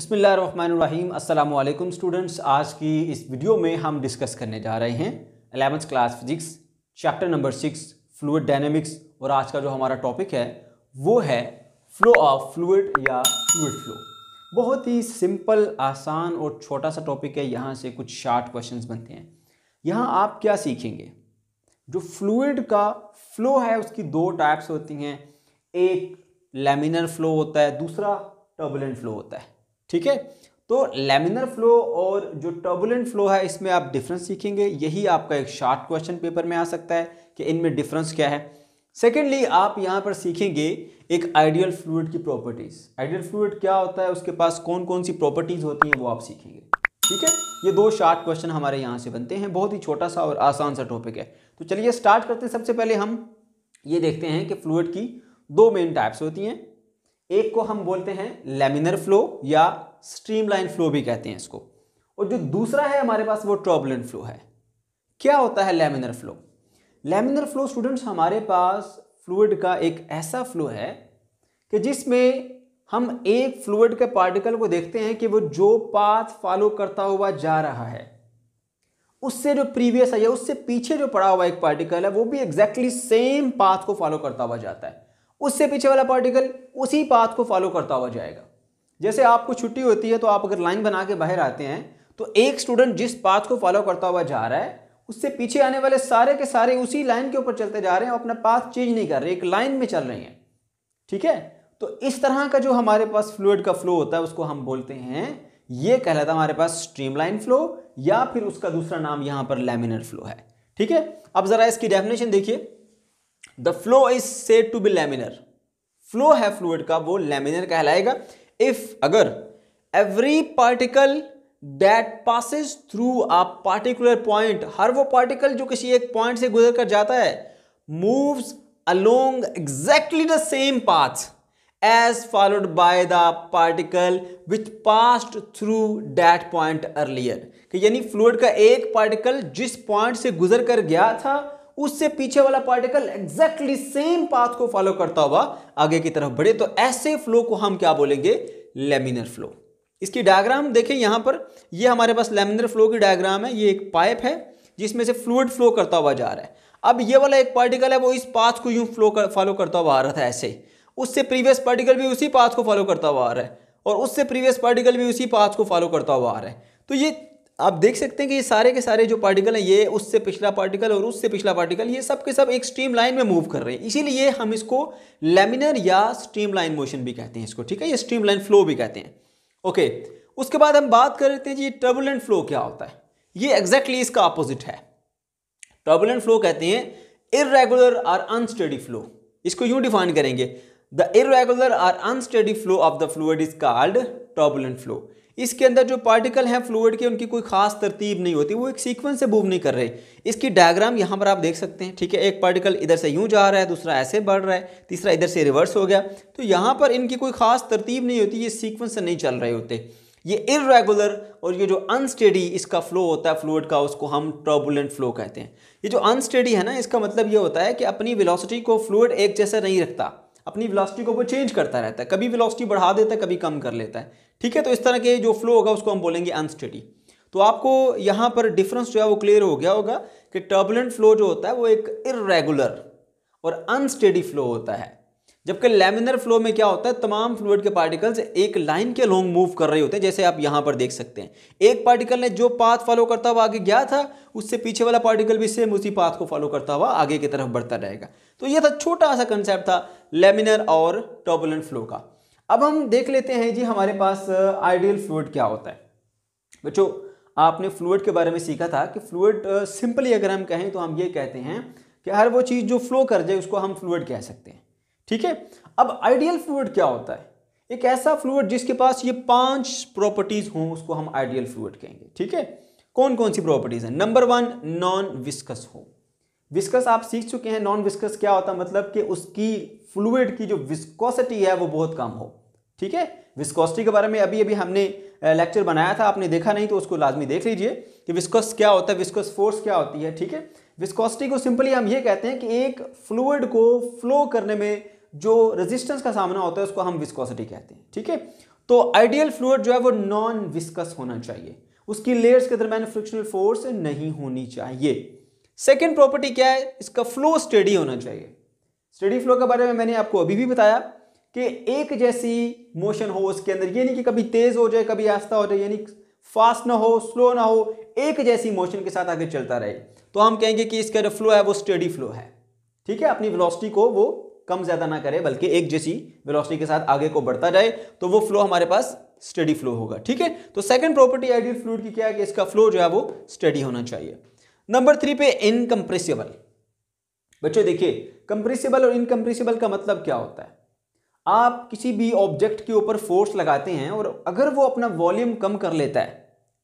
बसमिल अल्लाम स्टूडेंट्स आज की इस वीडियो में हम डिस्कस करने जा रहे हैं eleventh class physics chapter number six fluid dynamics और आज का जो हमारा टॉपिक है वो है फ्लो ऑफ फ्लूड या फ्लूड फ्लो बहुत ही सिंपल आसान और छोटा सा टॉपिक है यहाँ से कुछ शार्ट क्वेश्चंस बनते हैं यहाँ आप क्या सीखेंगे जो फ्लूड का फ्लो है उसकी दो टाइप्स होती हैं एक लेमिनर फ्लो होता है दूसरा टर्बुलेंट फ्लो होता है ठीक है तो लेमिनर फ्लो और जो टर्बुलेंट फ्लो है इसमें आप डिफरेंस सीखेंगे यही आपका एक शार्ट क्वेश्चन पेपर में आ सकता है कि इनमें डिफरेंस क्या है सेकेंडली आप यहाँ पर सीखेंगे एक आइडियल फ्लूड की प्रॉपर्टीज़ आइडियल फ्लूड क्या होता है उसके पास कौन कौन सी प्रॉपर्टीज़ होती हैं वो आप सीखेंगे ठीक है ये दो शार्ट क्वेश्चन हमारे यहाँ से बनते हैं बहुत ही छोटा सा और आसान सा टॉपिक है तो चलिए स्टार्ट करते हैं सबसे पहले हम ये देखते हैं कि फ्लूड की दो मेन टाइप्स होती हैं एक को हम बोलते हैं लेमिनर फ्लो या स्ट्रीमलाइन फ्लो भी कहते हैं इसको और जो दूसरा है हमारे पास वो ट्रॉबलेंट फ्लो है क्या होता है laminar flow laminar flow students हमारे पास फ्लूड का एक ऐसा फ्लो है कि जिसमें हम एक फ्लूड के पार्टिकल को देखते हैं कि वो जो पाथ फॉलो करता हुआ जा रहा है उससे जो प्रीवियस है या उससे पीछे जो पड़ा हुआ एक पार्टिकल है वो भी एग्जैक्टली सेम पाथ को फॉलो करता हुआ जाता है उससे पीछे वाला पार्टिकल उसी पाथ को फॉलो करता हुआ जाएगा जैसे आपको छुट्टी होती है तो आप अगर लाइन बना के बाहर आते हैं तो एक स्टूडेंट जिस पाथ को फॉलो करता हुआ जा रहा है उससे पीछे आने वाले सारे के सारे उसी लाइन के ऊपर चलते जा रहे हैं और अपना पाथ चेंज नहीं कर रहे एक लाइन में चल रहे हैं ठीक है तो इस तरह का जो हमारे पास फ्लूड का फ्लो होता है उसको हम बोलते हैं ये कहलाता है हमारे पास स्ट्रीमलाइन फ्लो या फिर उसका दूसरा नाम यहां पर लेमिनर फ्लो है ठीक है अब ज़रा इसकी डेफिनेशन देखिए the flow is said to be laminar flow है फ्लूड का वो लेमिनर कहलाएगा इफ अगर every particle that passes through a particular point हर वो पार्टिकल जो किसी एक पॉइंट से गुजर कर जाता है moves along exactly the same path as followed by the particle with passed through that point earlier यानी फ्लूड का एक पार्टिकल जिस पॉइंट से गुजर कर गया था उससे पीछे वाला पार्टिकल एग्जैक्टली सेम पाथ को फॉलो करता हुआ आगे की तरफ बढ़े तो ऐसे फ्लो को हम क्या बोलेंगे लेमिनर फ्लो इसकी डायग्राम देखें यहां पर ये हमारे पास लेमिनर फ्लो की डायग्राम है ये एक पाइप है जिसमें से फ्लूड फ्लो करता हुआ जा रहा है अब ये वाला एक पार्टिकल है वो इस पाथ को यूं फ्लो कर फॉलो करता हुआ आ रहा था ऐसे उससे प्रीवियस पार्टिकल भी उसी पाथ को फॉलो करता हुआ आ रहा है और उससे प्रीवियस पार्टिकल भी उसी पाथ को फॉलो करता हुआ आ रहा है तो ये आप देख सकते हैं कि ये सारे के सारे जो पार्टिकल हैं ये उससे पिछला पार्टिकल और उससे पिछला पार्टिकल ये सब के सब एक स्ट्रीम लाइन में मूव कर रहे हैं इसीलिए हम इसको लेमिनर या स्ट्रीम लाइन मोशन भी कहते हैं इसको ठीक है ये स्ट्रीम लाइन फ्लो भी कहते हैं ओके उसके बाद हम बात कर लेते हैं जी टर्बुलेंट फ्लो क्या होता है ये एग्जैक्टली exactly इसका अपोजिट है टर्बुलेंट फ्लो कहते हैं इरेगुलर और अनस्टडी फ्लो इसको यूं डिफाइन करेंगे द इरेगुलर और unsteady flow of the fluid is called turbulent flow इसके अंदर जो पार्टिकल हैं फ्लूड के उनकी कोई खास तरतीब नहीं होती वो एक सीक्वेंस से मूव नहीं कर रहे इसकी डायग्राम यहाँ पर आप देख सकते हैं ठीक है एक पार्टिकल इधर से यूँ जा रहा है दूसरा ऐसे बढ़ रहा है तीसरा इधर से रिवर्स हो गया तो यहाँ पर इनकी कोई खास तरतीब नहीं होती ये सीक्वेंस से नहीं चल रहे होते ये इरेगुलर और ये जो अनस्टेडी इसका फ्लो होता है फ्लूड का उसको हम टर्बुलेंट फ्लो कहते हैं ये जो अनस्टेडी है ना इसका मतलब ये होता है कि अपनी विलोसिटी को फ्लूड एक जैसा नहीं रखता अपनी विलासिटी को वो चेंज करता रहता है कभी विलासिटी बढ़ा देता है कभी कम कर लेता है ठीक है तो इस तरह के जो फ्लो होगा उसको हम बोलेंगे अनस्टडी तो आपको यहाँ पर डिफरेंस जो है वो क्लियर हो गया होगा कि टर्बुलेंट फ्लो जो होता है वो एक इरेगुलर और अनस्टेडी फ्लो होता है जबकि लेमिनर फ्लो में क्या होता है तमाम फ्लूड के पार्टिकल्स एक लाइन के लॉन्ग मूव कर रहे होते हैं जैसे आप यहां पर देख सकते हैं एक पार्टिकल ने जो पाथ फॉलो करता हुआ आगे गया था उससे पीछे वाला पार्टिकल भी सेम उसी पाथ को फॉलो करता हुआ आगे की तरफ बढ़ता रहेगा तो यह था छोटा सा कंसेप्ट था लेमिनर और टॉबलेंट फ्लो का अब हम देख लेते हैं जी हमारे पास आइडियल uh, फ्लूड क्या होता है बच्चों आपने फ्लूड के बारे में सीखा था कि फ्लूड सिंपली uh, अगर हम कहें तो हम ये कहते हैं कि हर वो चीज़ जो फ्लो कर जाए उसको हम फ्लूड कह सकते हैं ठीक है अब आइडियल फ्लूड क्या होता है एक ऐसा फ्लूड जिसके पास ये पांच प्रॉपर्टीज हो उसको हम आइडियल फ्लूड कहेंगे ठीक है कौन कौन सी प्रॉपर्टीज है नंबर वन नॉन विस्कस हो विस्कस आप सीख चुके हैं नॉन विस्कस क्या होता मतलब कि उसकी फ्लूड की जो विस्कोसिटी है वो बहुत कम हो ठीक है विस्कोसिटी के बारे में अभी अभी हमने लेक्चर बनाया था आपने देखा नहीं तो उसको लाजमी देख लीजिए कि विस्कोस क्या होता है विस्कोस फोर्स क्या होती है ठीक है विस्कोसिटी को सिंपली हम ये कहते हैं कि एक फ्लूड को फ्लो करने में जो रेजिस्टेंस का सामना होता है उसको हम विस्कोसिटी कहते हैं ठीक है तो आइडियल फ्लूड जो है वो नॉन विस्कस होना चाहिए उसकी लेयर्स के दरमियान फ्रिक्शनल फोर्स नहीं होनी चाहिए सेकेंड प्रॉपर्टी क्या है इसका फ्लो स्टेडी होना चाहिए स्टेडी फ्लो के बारे में मैंने आपको अभी भी बताया कि एक जैसी मोशन हो उसके अंदर ये नहीं कि कभी तेज हो जाए कभी आस्था हो जाए यानी फास्ट ना हो स्लो ना हो एक जैसी मोशन के साथ आगे चलता रहे तो हम कहेंगे कि इसका जो फ्लो है वो स्टेडी फ्लो है ठीक है अपनी वेलोसिटी को वो कम ज़्यादा ना करे बल्कि एक जैसी वेलोसिटी के साथ आगे को बढ़ता जाए तो वो फ्लो हमारे पास स्टडी फ्लो होगा ठीक है तो सेकंड प्रॉपर्टी आइडियल फ्लूड की क्या है कि इसका फ्लो जो है वो स्टडी होना चाहिए नंबर थ्री पे इनकम्प्रेसिबल बच्चों देखिए कंप्रेसिबल और इनकम्प्रेसिबल का मतलब क्या होता है आप किसी भी ऑब्जेक्ट के ऊपर फोर्स लगाते हैं और अगर वो अपना वॉल्यूम कम कर लेता है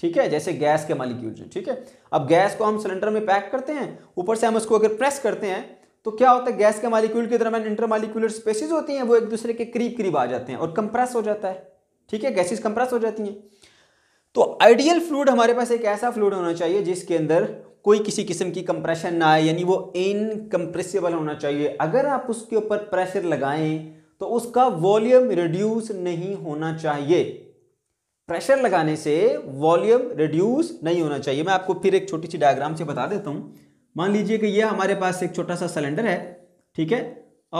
ठीक है जैसे गैस के मालिक्यूल ठीक है अब गैस को हम सिलेंडर में पैक करते हैं ऊपर से हम उसको अगर प्रेस करते हैं तो क्या होता है गैस के मालिक्यूल के दरमियान इंटरमालिक्यूलर स्पेसिस होती हैं वो एक दूसरे के करीब करीब आ जाते हैं और कंप्रेस हो जाता है ठीक है गैसेस कंप्रेस हो जाती हैं तो आइडियल फ्लूड हमारे पास एक ऐसा फ्लूड होना चाहिए जिसके अंदर कोई किसी किस्म की कंप्रेशन ना आए यानी वो इनकम्प्रेसिबल होना चाहिए अगर आप उसके ऊपर प्रेशर लगाएं तो उसका वॉल्यूम रिड्यूस नहीं होना चाहिए प्रेशर लगाने से वॉल्यूम रिड्यूस नहीं होना चाहिए मैं आपको फिर एक छोटी सी डायग्राम से बता देता हूँ मान लीजिए कि यह हमारे पास एक छोटा सा सिलेंडर है ठीक है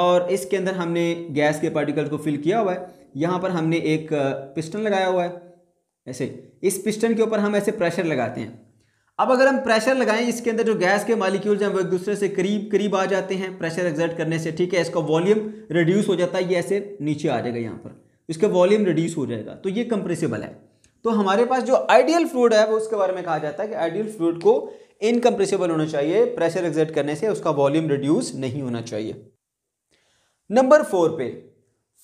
और इसके अंदर हमने गैस के पार्टिकल को फिल किया हुआ है यहाँ पर हमने एक पिस्टन लगाया हुआ है ऐसे इस पिस्टन के ऊपर हम ऐसे प्रेशर लगाते हैं अब अगर हम प्रेशर लगाएं इसके अंदर जो गैस के मालिक्यूल्स हैं वो एक दूसरे से करीब करीब आ जाते हैं प्रेशर एग्जर्ट करने से ठीक है इसका वॉल्यूम रिड्यूस हो जाता है ये ऐसे नीचे आ जाएगा यहाँ पर इसका वॉल्यूम रिड्यूस हो जाएगा तो ये कंप्रेसिबल है तो हमारे पास जो आइडियल फ्लूड है वो उसके बारे में कहा जाता है कि आइडियल फ्लूड को इनकम्प्रेसिबल होना चाहिए प्रेशर एग्जर्ट करने से उसका वॉल्यूम रिड्यूस नहीं होना चाहिए नंबर फोर पे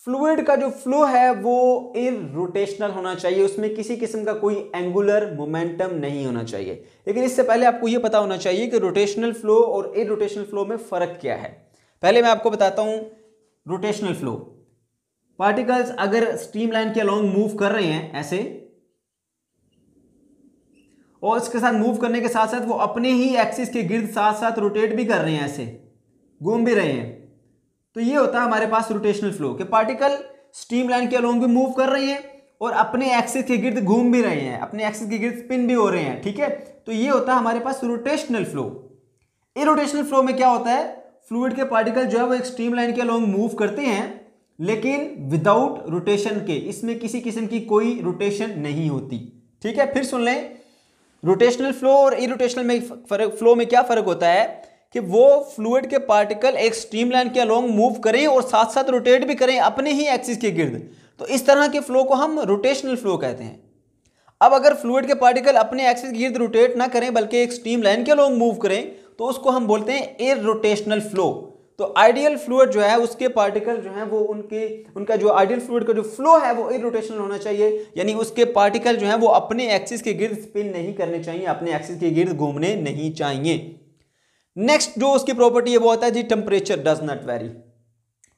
फ्लूड का जो फ्लो है वो इन रोटेशनल होना चाहिए उसमें किसी किस्म का कोई एंगुलर मोमेंटम नहीं होना चाहिए लेकिन इससे पहले आपको ये पता होना चाहिए कि रोटेशनल फ्लो और इन रोटेशनल फ्लो में फ़र्क क्या है पहले मैं आपको बताता हूँ रोटेशनल फ्लो पार्टिकल्स अगर लाइन के अलॉन्ग मूव कर रहे हैं ऐसे और इसके साथ मूव करने के साथ साथ वो अपने ही एक्सिस के गिर्द साथ साथ रोटेट भी कर रहे हैं ऐसे घूम भी रहे हैं तो ये होता है हमारे पास रोटेशनल फ्लो के पार्टिकल स्टीम लाइन के अलोंग भी मूव कर रहे हैं और अपने एक्सिस के गिर्द घूम भी रहे हैं अपने एक्सिस के गिर्द स्पिन भी हो रहे हैं ठीक है तो ये होता है हमारे पास रोटेशनल फ्लो इरोटेशनल फ्लो में क्या होता है फ्लूड के पार्टिकल जो है वो एक स्ट्रीम लाइन के अलोंग मूव करते हैं लेकिन विदाउट रोटेशन के इसमें किसी किस्म की कोई रोटेशन नहीं होती ठीक है फिर सुन लें रोटेशनल फ्लो और इरोटेशनल में फर्क फ्लो में क्या फर्क होता है कि वो फ्लूड के पार्टिकल एक स्ट्रीम लाइन के अलोंग मूव करें और साथ साथ रोटेट भी करें अपने ही एक्सिस के गिर्द तो इस तरह के फ्लो को हम रोटेशनल फ्लो कहते हैं अब अगर फ्लूड के पार्टिकल अपने एक्सिस के गिर्द रोटेट ना करें बल्कि एक स्ट्रीम लाइन के अलोंग मूव करें तो उसको हम बोलते हैं इरोटेशनल रोटेशनल फ्लो तो आइडियल फ्लूड जो है उसके पार्टिकल जो है वो उनके उनका जो आइडियल फ्लूड का जो फ्लो है वो इरोटेशनल होना चाहिए यानी उसके पार्टिकल जो है वो अपने एक्सिस के गिर्द स्पिन नहीं करने चाहिए अपने एक्सिस के गिर्द घूमने नहीं चाहिए नेक्स्ट जो उसकी प्रॉपर्टी है वो होता है जी temperature does not vary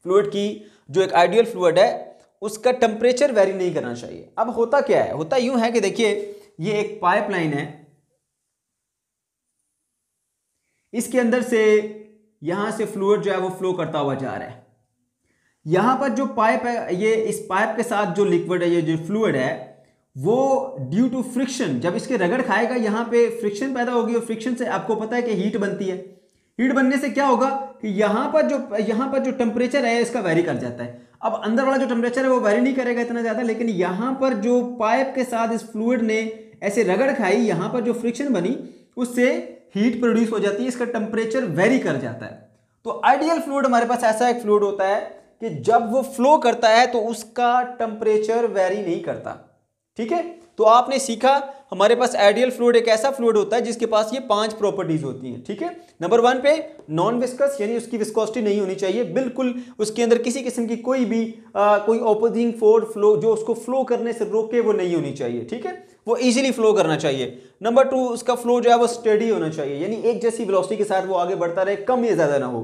fluid की जो एक आइडियल फ्लूड है उसका टेम्परेचर वेरी नहीं करना चाहिए अब होता क्या है होता यूं है कि देखिए ये एक पाइपलाइन है इसके अंदर से यहां से फ्लूड जो है वो फ्लो करता हुआ जा रहा है यहां पर जो पाइप है ये इस पाइप के साथ जो लिक्विड है ये जो फ्लूड है वो ड्यू टू फ्रिक्शन जब इसके रगड़ खाएगा यहां पे फ्रिक्शन पैदा होगी और फ्रिक्शन से आपको पता है कि हीट बनती है हीट बनने से क्या होगा कि यहां पर जो यहां पर जो टेम्परेचर है इसका वेरी कर जाता है अब अंदर वाला जो टेम्परेचर है वो वेरी नहीं करेगा इतना ज़्यादा लेकिन यहां पर जो पाइप के साथ इस फ्लूड ने ऐसे रगड़ खाई यहां पर जो फ्रिक्शन बनी उससे हीट प्रोड्यूस हो जाती है इसका टेम्परेचर वेरी कर जाता है तो आइडियल फ्लूड हमारे पास ऐसा एक फ्लूड होता है कि जब वो फ्लो करता है तो उसका टेम्परेचर वेरी नहीं करता ठीक है तो आपने सीखा हमारे पास आइडियल फ्लूड एक ऐसा फ्लूड होता है जिसके पास ये पांच प्रॉपर्टीज होती हैं ठीक है नंबर वन पे नॉन विस्कस यानी उसकी विस्कोसिटी नहीं होनी चाहिए बिल्कुल उसके अंदर किसी किस्म की कोई भी आ, कोई ओपोजिंग फोर्स फ्लो जो उसको फ्लो करने से रोके वो नहीं होनी चाहिए ठीक है वो इजीली फ्लो करना चाहिए नंबर टू उसका फ्लो जो है वो स्टडी होना चाहिए यानी एक जैसी वेलोसिटी के साथ वो आगे बढ़ता रहे कम या ज़्यादा ना हो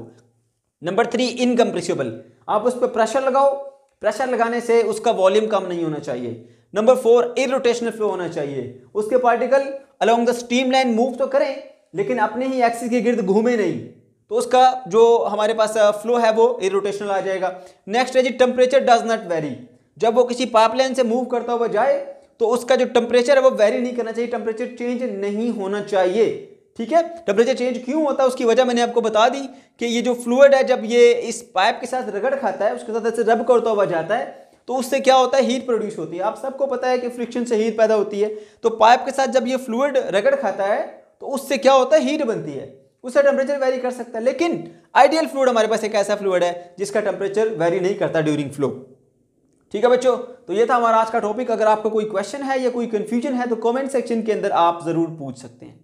नंबर थ्री इनकम्प्रेसिबल आप उस पर प्रेशर लगाओ प्रेशर लगाने से उसका वॉल्यूम कम नहीं होना चाहिए नंबर फोर इरोटेशनल फ्लो होना चाहिए उसके particle along the stream line move तो करें लेकिन अपने ही एक्सिस के गिर्द घूमे नहीं तो उसका जो हमारे पास फ्लो है वो इरोटेशनल आ जाएगा नेक्स्ट है जी टेम्परेचर डज नॉट वेरी जब वो किसी पाइपलाइन से मूव करता हुआ जाए तो उसका जो टेम्परेचर है वो वेरी नहीं करना चाहिए टेम्परेचर चेंज नहीं होना चाहिए ठीक है टेम्परेचर चेंज क्यों होता है उसकी वजह मैंने आपको बता दी कि ये जो फ्लूड है जब ये इस पाइप के साथ रगड़ खाता है उसके साथ ऐसे रब करता हुआ जाता है तो उससे क्या होता है हीट प्रोड्यूस होती है आप सबको पता है कि फ्रिक्शन से हीट पैदा होती है तो पाइप के साथ जब ये फ्लूड रगड़ खाता है तो उससे क्या होता है हीट बनती है उसका टेम्परेचर वेरी कर सकता है लेकिन आइडियल फ्लूड हमारे पास एक ऐसा फ्लूड है जिसका टेम्परेचर वेरी नहीं करता ड्यूरिंग फ्लो ठीक है बच्चों तो ये था हमारा आज का टॉपिक अगर आपका कोई क्वेश्चन है या कोई कंफ्यूजन है तो कमेंट सेक्शन के अंदर आप ज़रूर पूछ सकते हैं